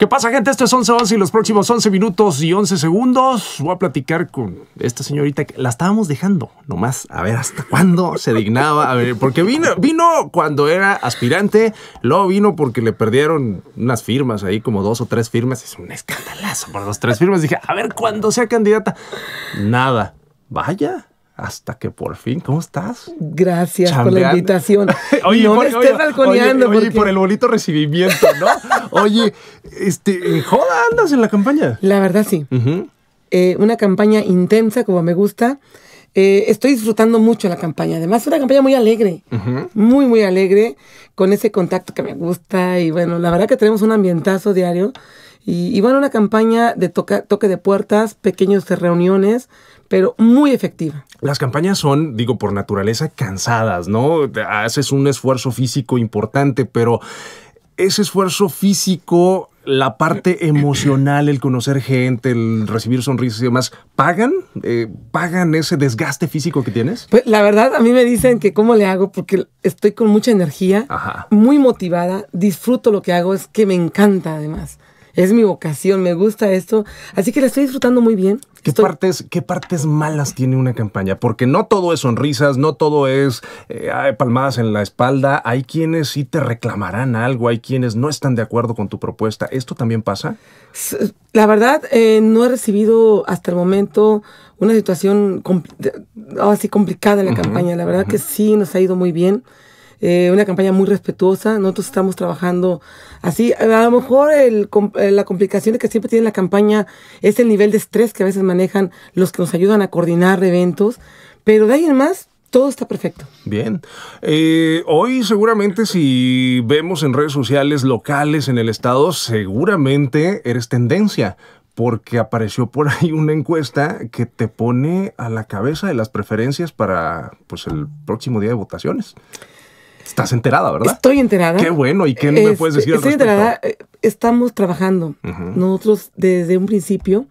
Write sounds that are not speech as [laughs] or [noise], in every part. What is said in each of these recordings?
¿Qué pasa, gente? Esto es 11 y los próximos 11 minutos y 11 segundos voy a platicar con esta señorita que la estábamos dejando nomás a ver hasta cuándo se dignaba. A ver, porque vino, vino cuando era aspirante, luego vino porque le perdieron unas firmas ahí, como dos o tres firmas. Es un escandalazo por dos tres firmas. Dije, a ver cuándo sea candidata. Nada. Vaya hasta que por fin, ¿cómo estás? Gracias por la invitación. [laughs] oye, no por, balconeando. por el bonito recibimiento, ¿no? [laughs] oye, este, joda, andas en la campaña. La verdad, sí. Eh, una campaña intensa, como me gusta. Eh, estoy disfrutando mucho la campaña. Además, es una campaña muy alegre, muy, muy alegre, con ese contacto que me gusta. Y bueno, la verdad que tenemos un ambientazo diario. Y, bueno, una campaña de toque de puertas, pequeños de reuniones, pero muy efectiva. Las campañas son, digo, por naturaleza cansadas, ¿no? Haces un esfuerzo físico importante, pero ese esfuerzo físico, la parte [clears throat] emocional, el conocer gente, el recibir sonrisas y demás, ¿pagan? Eh, ¿Pagan ese desgaste físico que tienes? Pues la verdad, a mí me dicen que cómo le hago, porque estoy con mucha energía, muy motivada, disfruto lo que hago, es que me encanta además es mi vocación, me gusta esto. Así que la estoy disfrutando muy bien. ¿Qué, partes, ¿Qué partes malas tiene una campaña? Porque no todo es sonrisas, no todo es eh, palmadas en la espalda. Hay quienes sí te reclamarán algo, hay quienes no están de acuerdo con tu propuesta. ¿Esto también pasa? La verdad, eh, no he recibido hasta el momento una situación así complicada en la campaña. La verdad que sí nos ha ido muy bien. Eh, una campaña muy respetuosa. Nosotros estamos trabajando así. A lo mejor eh, la complicación de que siempre tiene la campaña es el nivel de estrés que a veces manejan los que nos ayudan a coordinar eventos, pero de ahí en más, todo está perfecto. Bien. Eh, hoy seguramente si vemos en redes sociales locales en el estado, seguramente eres tendencia, porque apareció por [laughs] ahí una encuesta que te pone a la cabeza de las preferencias para pues, el próximo día de votaciones. Estás enterada, ¿verdad? Estoy enterada. Qué bueno, ¿y qué me este, puedes decir Estoy enterada. Eh, estamos trabajando. Nosotros desde un principio,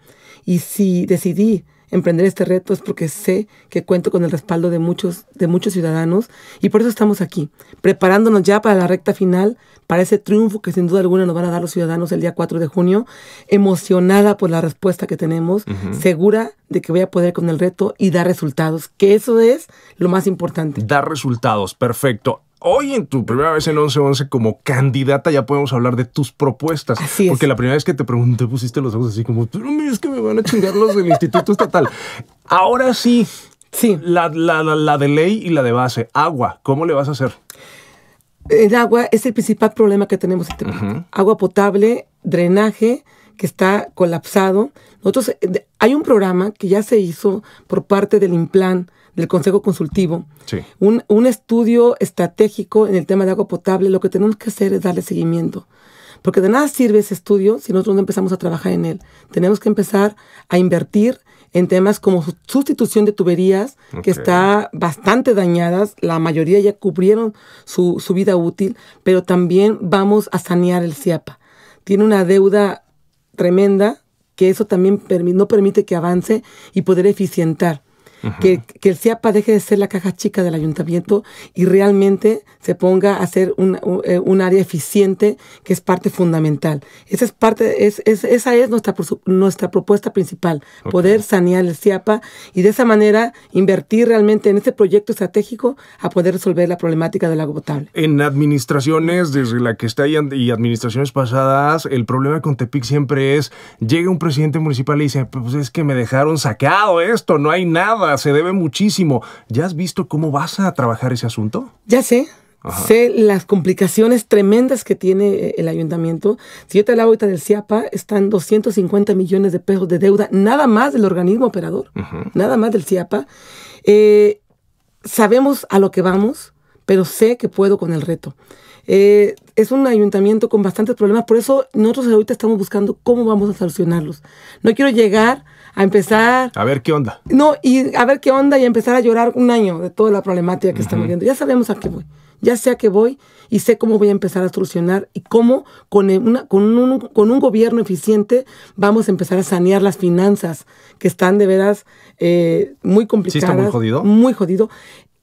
y si decidí emprender este reto es porque sé que cuento con el respaldo de muchos, de muchos ciudadanos y por eso estamos aquí, preparándonos ya para la recta final, para ese triunfo que sin duda alguna nos van a dar los ciudadanos el día 4 de junio, emocionada por la respuesta que tenemos, segura de que voy a poder con el reto y dar resultados, que eso es lo más importante. Dar resultados, perfecto hoy en tu primera vez en 1111 como candidata ya podemos hablar de tus propuestas. Porque la primera vez que te pregunté pusiste los ojos así como, es que me van a chingar los del Instituto Estatal. Ahora sí, sí. La, de ley y la de base. Agua, ¿cómo le vas a hacer? El agua es el principal problema que tenemos este Agua potable, drenaje, que está colapsado. Eh, hay un programa que ya se hizo por parte del IMPLAN, del Consejo Consultivo, un, un, estudio estratégico en el tema de agua potable. Lo que tenemos que hacer es darle seguimiento. Porque de nada sirve ese estudio si nosotros no empezamos a trabajar en él. Tenemos que empezar a invertir en temas como sustitución de tuberías, que está bastante dañadas, la mayoría ya cubrieron su, su vida útil, pero también vamos a sanear el CIAPA. Tiene una deuda tremenda que eso también no permite que avance y poder eficientar que, el CIAPA deje de ser la caja chica del ayuntamiento y realmente se ponga a ser un, eh, área eficiente que es parte fundamental. Esa es, parte, esa es nuestra, nuestra propuesta principal, poder sanear el CIAPA y de esa manera invertir realmente en este proyecto estratégico a poder resolver la problemática del agua potable. En administraciones, desde la que está y, y administraciones pasadas, el problema con Tepic siempre es, llega un presidente municipal y dice, pues es que me dejaron sacado esto, no hay nada se debe muchísimo. ¿Ya has visto cómo vas a trabajar ese asunto? Ya sé. Sé las complicaciones tremendas que tiene eh, el ayuntamiento. Si yo te hablaba del CIAPA, están 250 millones de pesos de deuda, nada más del organismo operador, nada más del CIAPA. Eh, sabemos a lo que vamos, pero sé que puedo con el reto. Eh, es un ayuntamiento con bastantes problemas, por eso nosotros ahorita estamos buscando cómo vamos a solucionarlos. No quiero llegar a empezar... A ver qué onda. No, y a ver qué onda y empezar a llorar un año de toda la problemática que estamos viendo. Ya sabemos a qué voy. Ya sé a qué voy y sé cómo voy a empezar a solucionar y cómo con, un, gobierno eficiente vamos a empezar a sanear las finanzas que están de veras eh, muy complicadas. Sí, muy jodido. Muy jodido.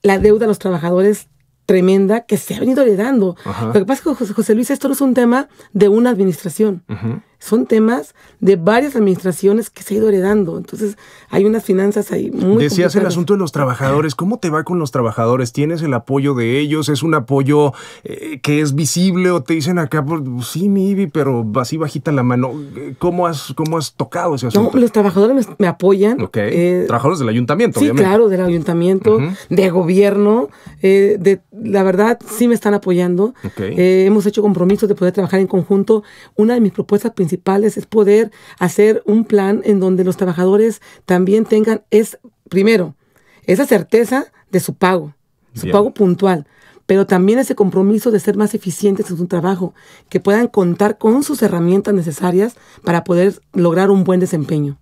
La deuda a los trabajadores tremenda que se ha venido heredando. Lo que pasa es que José Luis, esto no es un tema de una administración son temas de varias administraciones que se ha ido heredando. Entonces, hay unas finanzas ahí muy. Decías el asunto de los trabajadores. ¿Cómo te va con los trabajadores? ¿Tienes el apoyo de ellos? ¿Es un apoyo eh, que es visible o te dicen acá, pues, sí, mi pero así bajita la mano? ¿Cómo has, cómo has tocado ese asunto? los trabajadores me, apoyan. Eh, trabajadores del ayuntamiento, sí, claro, del ayuntamiento, de gobierno. Eh, de, la verdad, sí me están apoyando. hemos hecho compromisos de poder trabajar en conjunto. Una de mis propuestas principales es poder hacer un plan en donde los trabajadores también tengan, es primero, esa certeza de su pago, su pago puntual, pero también ese compromiso de ser más eficientes en su trabajo, que puedan contar con sus herramientas necesarias para poder lograr un buen desempeño.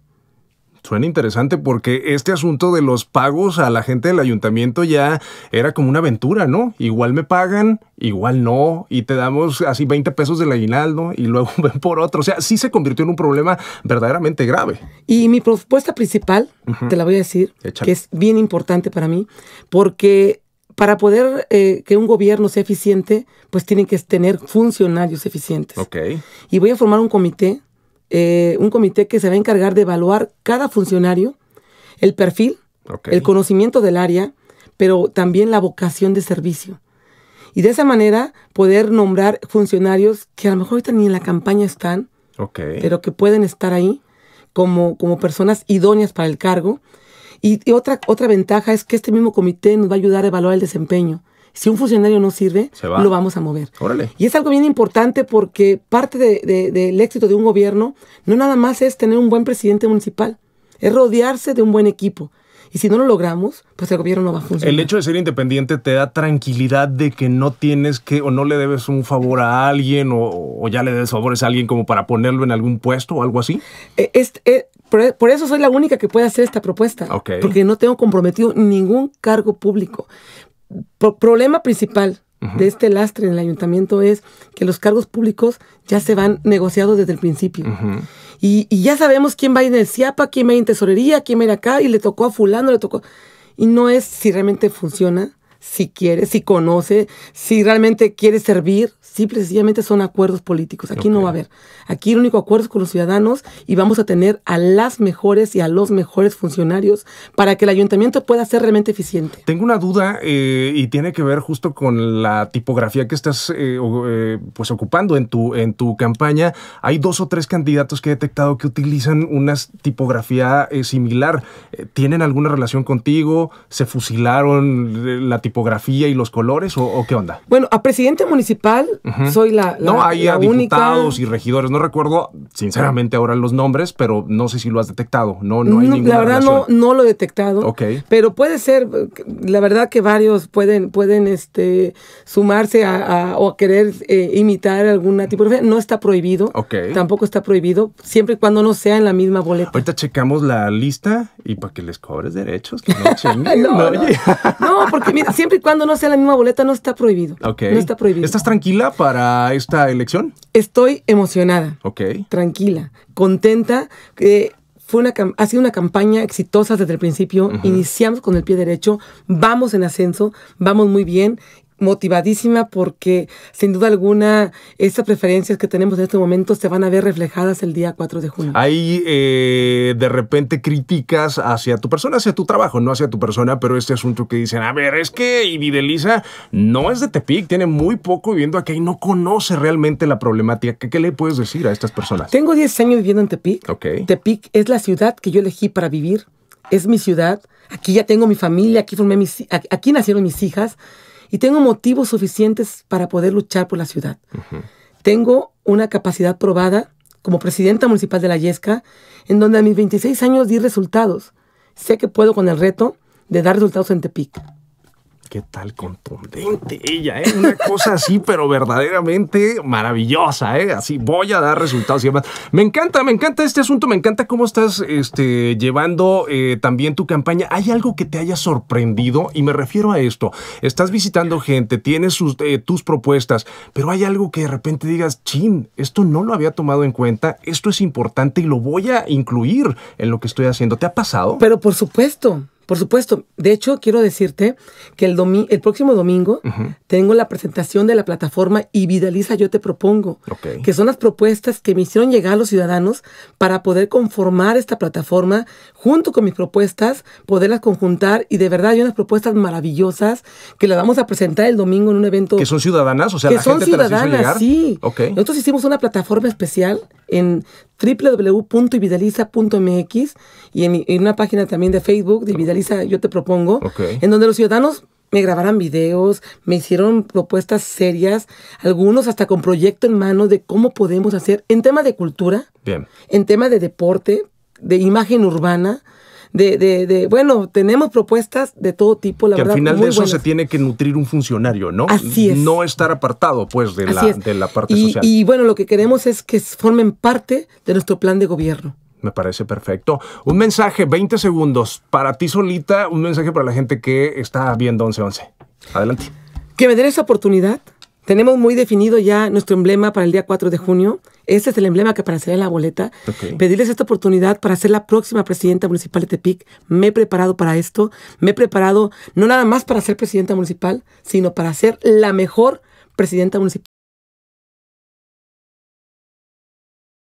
Suena interesante porque este asunto de los pagos a la gente del ayuntamiento ya era como una aventura, ¿no? Igual me pagan, igual no, y te damos así 20 pesos del aguinaldo y luego [laughs] ven por otro. O sea, sí se convirtió en un problema verdaderamente grave. Y mi propuesta principal, te la voy a decir, que es bien importante para mí, porque para poder eh, que un gobierno sea eficiente, pues tienen que tener funcionarios eficientes. Ok. Y voy a formar un comité eh, un comité que se va a encargar de evaluar cada funcionario, el perfil, el conocimiento del área, pero también la vocación de servicio. Y de esa manera poder nombrar funcionarios que a lo mejor ahorita ni en la campaña están, pero que pueden estar ahí como, como personas idóneas para el cargo. Y, y, otra, otra ventaja es que este mismo comité nos va a ayudar a evaluar el desempeño si un funcionario no sirve, lo vamos a mover. Y es algo bien importante porque parte del éxito de un gobierno no nada más es tener un buen presidente municipal, es rodearse de un buen equipo. Y si no lo logramos, pues el gobierno no va a funcionar. El hecho de ser independiente te da tranquilidad de que no tienes que o no le debes un favor a alguien o, ya le debes favores a alguien como para ponerlo en algún puesto o algo así. Eh, eh, por, eso soy la única que puede hacer esta propuesta. Porque no tengo comprometido ningún cargo público. El problema principal de este lastre en el ayuntamiento es que los cargos públicos ya se van negociados desde el principio. y, y, ya sabemos quién va a ir en el CIAPA, quién va a ir en tesorería, quién va a ir acá, y le tocó a fulano, le tocó... Y no es si realmente funciona si quiere, si conoce, si realmente quiere servir. Simple precisamente son acuerdos políticos. Aquí no va a haber. Aquí el único acuerdo es con los ciudadanos y vamos a tener a las mejores y a los mejores funcionarios para que el ayuntamiento pueda ser realmente eficiente. Tengo una duda eh, y tiene que ver justo con la tipografía que estás eh, eh, pues ocupando en tu, en tu campaña. Hay dos o tres candidatos que he detectado que utilizan una tipografía similar. ¿Tienen alguna relación contigo? ¿Se fusilaron la tipografía? tipografía y los colores o, qué onda? Bueno, a presidente municipal soy la, única. No, hay diputados y regidores, no recuerdo sinceramente ahora los nombres, pero no sé si lo has detectado, no, no hay no, ninguna La verdad no, lo he detectado, Ok. pero puede ser, la verdad que varios pueden, pueden este, sumarse a, o querer eh, imitar alguna tipografía, no está prohibido, Ok. tampoco está prohibido, siempre y cuando no sea en la misma boleta. Ahorita checamos la lista y para que les cobres derechos, no, [laughs] no, porque mira, si siempre y cuando no sea la misma boleta, no está prohibido. No está prohibido. ¿Estás tranquila para esta elección? Estoy emocionada. Ok. Tranquila, contenta. fue una, ha sido una campaña exitosa desde el principio. Iniciamos con el pie derecho, vamos en ascenso, vamos muy bien motivadísima porque sin duda alguna esas preferencias que tenemos en este momento se van a ver reflejadas el día 4 de junio. Hay eh, de repente críticas hacia tu persona, hacia tu trabajo, no hacia tu persona, pero este asunto que dicen, a ver, es que Ividelisa no es de Tepic, tiene muy poco viviendo aquí y no conoce realmente la problemática. ¿Qué, le puedes decir a estas personas? Tengo 10 años viviendo en Tepic. Tepic es la ciudad que yo elegí para vivir, es mi ciudad. Aquí ya tengo mi familia, aquí formé mis, aquí nacieron mis hijas y tengo motivos suficientes para poder luchar por la ciudad. Tengo una capacidad probada como presidenta municipal de La Yesca, en donde a mis 26 años di resultados. Sé que puedo con el reto de dar resultados en Tepic qué tal contundente ella, ¿eh? Una cosa así, [laughs] pero verdaderamente maravillosa, ¿eh? Así voy a dar resultados y demás. Me encanta, me encanta este asunto, me encanta cómo estás este, llevando eh, también tu campaña. ¿Hay algo que te haya sorprendido? Y me refiero a esto. Estás visitando gente, tienes eh, tus propuestas, pero hay algo que de repente digas, chin, esto no lo había tomado en cuenta, esto es importante y lo voy a incluir en lo que estoy haciendo. ¿Te ha pasado? Pero por supuesto. Por supuesto. De hecho, quiero decirte que el, el próximo domingo tengo la presentación de la plataforma Y Vidaliza Yo Te Propongo, que son las propuestas que me hicieron llegar a los ciudadanos para poder conformar esta plataforma junto con mis propuestas, poderlas conjuntar y de verdad hay unas propuestas maravillosas que las vamos a presentar el domingo en un evento. Que son ciudadanas, o sea, que son ciudadanas, sí. Okay. Nosotros hicimos una plataforma especial en www.vidaliza.mx y en, una página también de Facebook de Vidaliza Yo Te Propongo, en donde los ciudadanos me grabaran videos, me hicieron propuestas serias, algunos hasta con proyecto en mano de cómo podemos hacer en tema de cultura, en tema de deporte, de imagen urbana, de, de, de, bueno, tenemos propuestas de todo tipo, la que Al final de eso se tiene que nutrir un funcionario, ¿no? Así es. No estar apartado, pues, de, la, de la, parte y, social. Y bueno, lo que queremos es que formen parte de nuestro plan de gobierno. Me parece perfecto. Un mensaje, 20 segundos, para ti solita, un mensaje para la gente que está viendo 1111. Adelante. Que me den esa oportunidad. Tenemos muy definido ya nuestro emblema para el día 4 de junio. Este es el emblema que aparecerá en la boleta. Pedirles esta oportunidad para ser la próxima presidenta municipal de Tepic. Me he preparado para esto. Me he preparado no nada más para ser presidenta municipal, sino para ser la mejor presidenta municipal